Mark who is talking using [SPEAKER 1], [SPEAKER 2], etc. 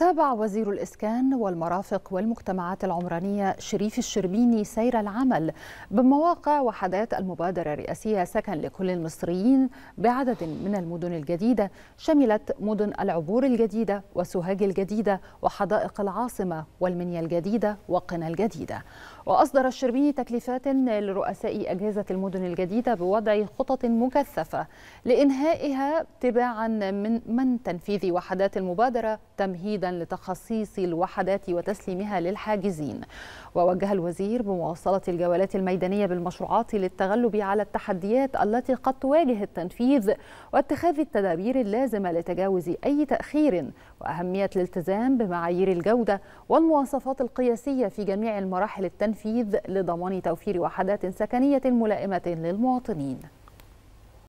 [SPEAKER 1] تابع وزير الإسكان والمرافق والمجتمعات العمرانية شريف الشربيني سير العمل بمواقع وحدات المبادرة الرئاسية سكن لكل المصريين بعدد من المدن الجديدة شملت مدن العبور الجديدة وسوهاج الجديدة وحدائق العاصمة والمنيا الجديدة وقنا الجديدة وأصدر الشربيني تكليفات لرؤساء أجهزة المدن الجديدة بوضع خطط مكثفة لإنهائها تباعا من من تنفيذ وحدات المبادرة تمهيدا لتخصيص الوحدات وتسليمها للحاجزين ووجه الوزير بمواصلة الجولات الميدانية بالمشروعات للتغلب على التحديات التي قد تواجه التنفيذ واتخاذ التدابير اللازمة لتجاوز أي تأخير وأهمية الالتزام بمعايير الجودة والمواصفات القياسية في جميع المراحل التنفيذ لضمان توفير وحدات سكنية ملائمة للمواطنين